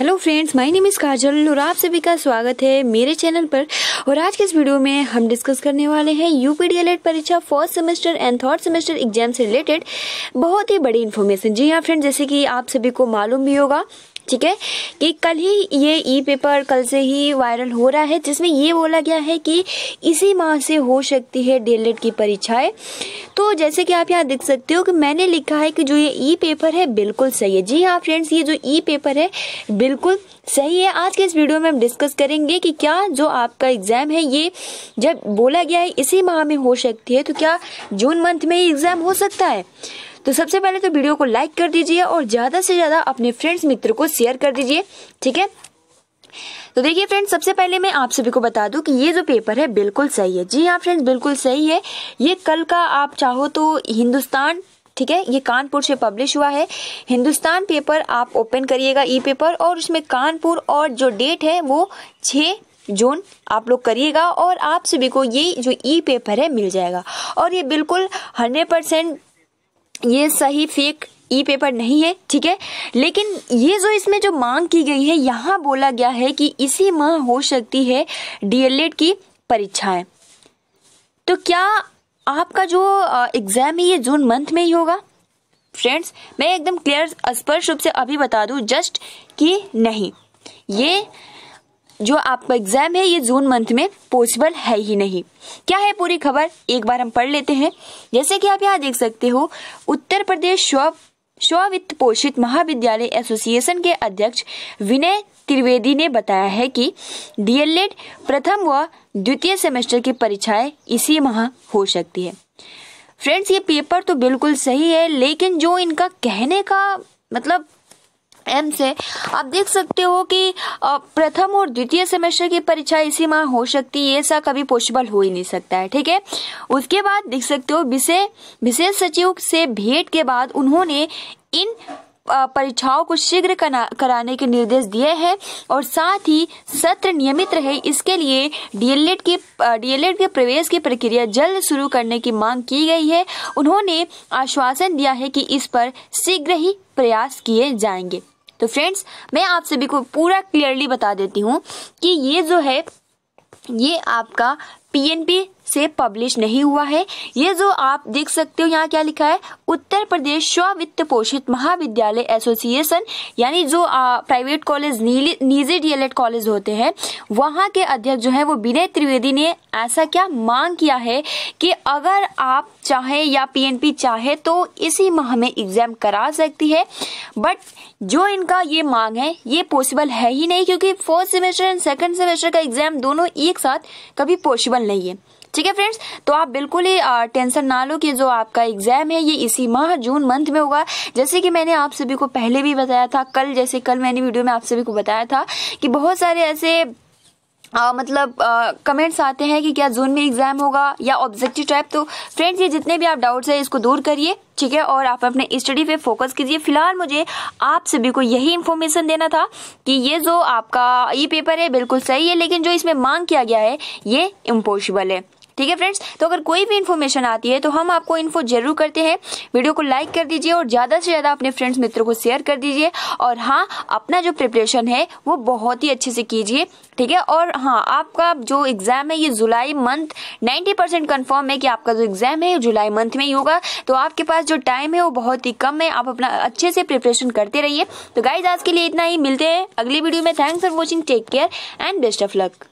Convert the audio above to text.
hello friends my name is Kajal और आप सभी का स्वागत है मेरे चैनल पर और आज के इस वीडियो में हम डिस्कस करने वाले हैं यू पी परीक्षा first semester and third semester exam से रिलेटेड बहुत ही बड़ी इन्फॉर्मेशन जी हाँ फ्रेंड जैसे कि आप सभी को मालूम भी होगा ठीक है कि कल ही ये ई पेपर कल से ही वायरल हो रहा है जिसमें ये बोला गया है कि इसी माह से हो सकती है डेलेट की परीक्षाएं तो जैसे कि आप यहाँ देख सकते हो कि मैंने लिखा है कि जो ये ई पेपर है बिल्कुल सही है जी हाँ फ्रेंड्स ये जो ई पेपर है बिल्कुल सही है आज के इस वीडियो में हम डिस्कस करेंगे कि क्या जो आपका एग्ज़ाम है ये जब बोला गया है इसी माह में हो सकती है तो क्या जून मंथ में ये एग्ज़ाम हो सकता है तो सबसे पहले तो वीडियो को लाइक कर दीजिए और ज़्यादा से ज़्यादा अपने फ्रेंड्स मित्र को शेयर कर दीजिए ठीक है तो देखिए फ्रेंड्स सबसे पहले मैं आप सभी को बता दूं कि ये जो पेपर है बिल्कुल सही है जी हाँ फ्रेंड्स बिल्कुल सही है ये कल का आप चाहो तो हिंदुस्तान ठीक है ये कानपुर से पब्लिश हुआ है हिंदुस्तान पेपर आप ओपन करिएगा ई पेपर और उसमें कानपुर और जो डेट है वो छ जून आप लोग करिएगा और आप सभी को ये जो ई पेपर है मिल जाएगा और ये बिल्कुल हंड्रेड परसेंट ये सही फेक ई पेपर नहीं है ठीक है लेकिन ये जो इसमें जो मांग की गई है यहाँ बोला गया है कि इसी माह हो सकती है डीएलएड की परीक्षाएं तो क्या आपका जो एग्ज़ाम है ये जून मंथ में ही होगा फ्रेंड्स मैं एकदम क्लियर स्पर्श रूप से अभी बता दूं जस्ट कि नहीं ये जो आपका एग्जाम है ये जून मंथ में पॉसिबल है ही नहीं क्या है पूरी खबर एक बार हम पढ़ लेते हैं जैसे कि आप यहाँ देख सकते हो उत्तर प्रदेश स्व स्व वित्त पोषित महाविद्यालय एसोसिएशन के अध्यक्ष विनय त्रिवेदी ने बताया है कि डीएलएड प्रथम व द्वितीय सेमेस्टर की परीक्षाएं इसी माह हो सकती है फ्रेंड्स ये पेपर तो बिल्कुल सही है लेकिन जो इनका कहने का मतलब एम से आप देख सकते हो कि प्रथम और द्वितीय सेमेस्टर की परीक्षा इसी माह हो सकती है ऐसा कभी पॉसिबल हो ही नहीं सकता है ठीक है उसके बाद देख सकते हो विषय विशेष सचिव से भेंट के बाद उन्होंने इन परीक्षाओं को शीघ्र कराने के निर्देश दिए हैं और साथ ही सत्र नियमित रहे इसके लिए डीएलएड के डीएलएड के प्रवेश की प्रक्रिया जल्द शुरू करने की मांग की गई है उन्होंने आश्वासन दिया है कि इस पर शीघ्र ही प्रयास किए जाएंगे तो फ्रेंड्स मैं आप सभी को पूरा क्लियरली बता देती हूँ कि ये जो है ये आपका पी से पब्लिश नहीं हुआ है ये जो आप देख सकते हो यहाँ क्या लिखा है उत्तर प्रदेश स्व वित्त पोषित महाविद्यालय एसोसिएशन यानी जो प्राइवेट कॉलेज निजी डीएलएड कॉलेज होते हैं वहाँ के अध्यक्ष जो है वो विनय त्रिवेदी ने ऐसा क्या मांग किया है कि अगर आप चाहे या पीएनपी चाहे तो इसी माह में एग्जाम करा सकती है बट जो इनका ये मांग है ये पॉसिबल है ही नहीं क्योंकि first semester and second semester का एग्जाम दोनों एक साथ कभी पॉसिबल नहीं है ठीक है फ्रेंड्स तो आप बिल्कुल ही टेंशन ना लो कि जो आपका एग्जाम है ये इसी माह जून मंथ में होगा जैसे कि मैंने आप सभी को पहले भी बताया था कल जैसे कल मैंने वीडियो में आप सभी को बताया था कि बहुत सारे ऐसे आ, मतलब कमेंट्स आते हैं कि क्या जून में एग्जाम होगा या ऑब्जेक्टिव टाइप तो फ्रेंड्स ये जितने भी आप डाउट्स हैं इसको दूर करिए ठीक है और आप अपने स्टडी पे फोकस कीजिए फिलहाल मुझे आप सभी को यही इन्फॉर्मेशन देना था कि ये जो आपका ई पेपर है बिल्कुल सही है लेकिन जो इसमें मांग किया गया है ये इम्पॉसिबल है ठीक है फ्रेंड्स तो अगर कोई भी इन्फॉर्मेशन आती है तो हम आपको इन्फो जरूर करते हैं वीडियो को लाइक कर दीजिए और ज़्यादा से ज़्यादा अपने फ्रेंड्स मित्रों को शेयर कर दीजिए और हाँ अपना जो प्रिपरेशन है वो बहुत ही अच्छे से कीजिए ठीक है और हाँ आपका जो एग्ज़ाम है ये जुलाई मंथ नाइन्टी परसेंट कन्फर्म है कि आपका जो एग्ज़ाम है जुलाई मंथ में ही होगा तो आपके पास जो टाइम है वो बहुत ही कम है आप अपना अच्छे से प्रिपरेशन करते रहिए तो गाइज आज के लिए इतना ही मिलते हैं अगली वीडियो में thanks for watching take care and best of luck